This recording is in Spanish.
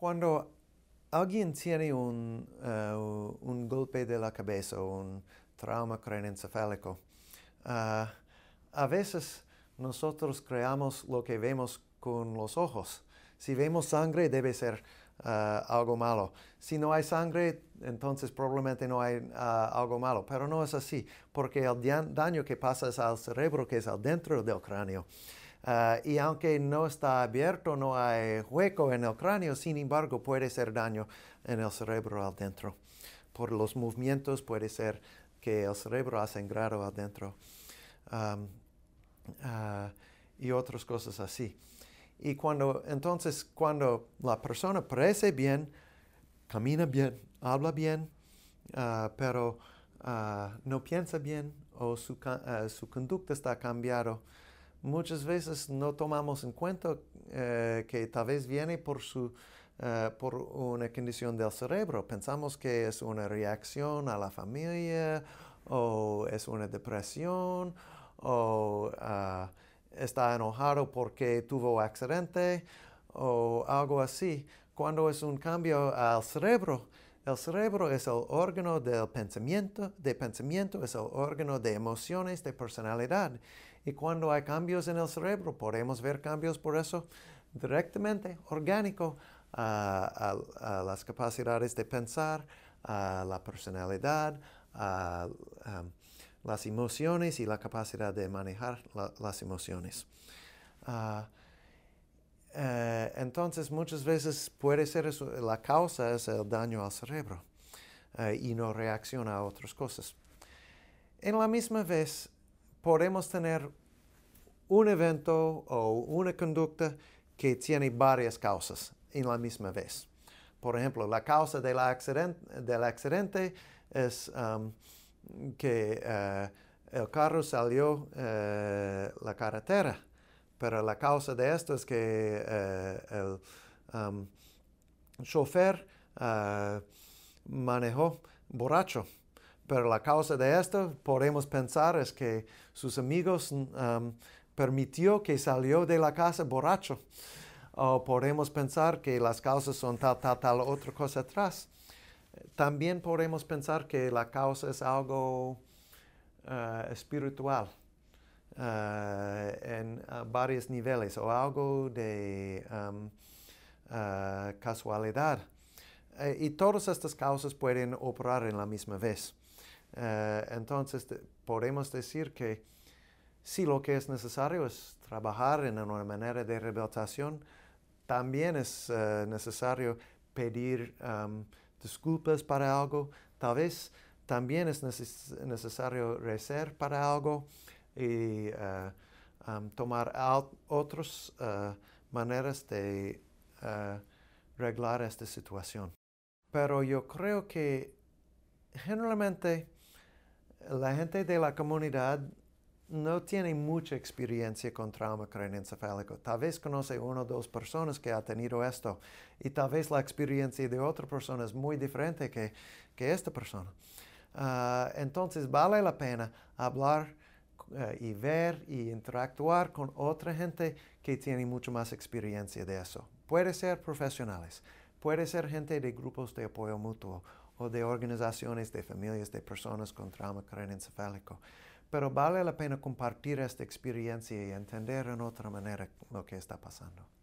Cuando alguien tiene un, eh, un golpe de la cabeza o un trauma craneoencefálico, eh, a veces nosotros creamos lo que vemos con los ojos. Si vemos sangre, debe ser eh, algo malo. Si no hay sangre, entonces probablemente no hay algo malo. Pero no es así, porque el daño que pasa es al cerebro, que es al dentro del cráneo. Ah, y aunque no está abierto, no hay hueco en el cráneo, sin embargo puede ser daño en el cerebro adentro. Por los movimientos puede ser que el cerebro ha sangrado adentro dentro ah, y otras cosas así. Y cuando, entonces, cuando la persona parece bien, camina bien, habla bien, ah, pero no piensa bien o su, su conducta está cambiada, muchas veces no tomamos en cuenta eh, que tal vez viene por, su, eh, una condición del cerebro. Pensamos que es una reacción a la familia o es una depresión o ah, está enojado porque tuvo accidente o algo así. Cuando es un cambio al cerebro, el cerebro es el órgano del pensamiento, de pensamiento es el órgano de emociones, de personalidad. Y cuando hay cambios en el cerebro, podemos ver cambios por eso directamente, orgánico, a, las capacidades de pensar, a la personalidad, a, las emociones y la capacidad de manejar las emociones. Ah, eh, entonces muchas veces puede ser la causa es el daño al cerebro eh, y no reacciona a otras cosas. En la misma vez podemos tener un evento o una conducta que tiene varias causas en la misma vez. Por ejemplo, la causa del accidente, es um, que eh, el carro salió la carretera pero la causa de esto es que eh, el um, chofer uh, manejó borracho. Pero la causa de esto, podemos pensar, es que sus amigos um, permitió que salió de la casa borracho. O podemos pensar que las causas son tal, tal, tal, otra cosa atrás. También podemos pensar que la causa es algo uh, espiritual. Eh, en eh, varios niveles o algo de um, eh, casualidad. y todas estas causas pueden operar en la misma vez. entonces podemos decir que si lo que es necesario es trabajar en una manera de rehabilitación, también es necesario pedir um, disculpas para algo, tal vez también es necesario rezar para algo, y ah, tomar otras ah, maneras de ah, arreglar esta situación. Pero yo creo que generalmente la gente de la comunidad no tiene mucha experiencia con trauma craneoencefálico. Tal vez conoce una o dos personas que ha tenido esto y tal vez la experiencia de otra persona es muy diferente que, que esta persona. entonces vale la pena hablar eh, y ver y interactuar con otra gente que tiene mucho más experiencia de eso. Puede ser profesionales, puede ser gente de grupos de apoyo mutuo o de organizaciones de familias de personas con trauma craneoencefálico. Pero vale la pena compartir esta experiencia y entender en otra manera lo que está pasando.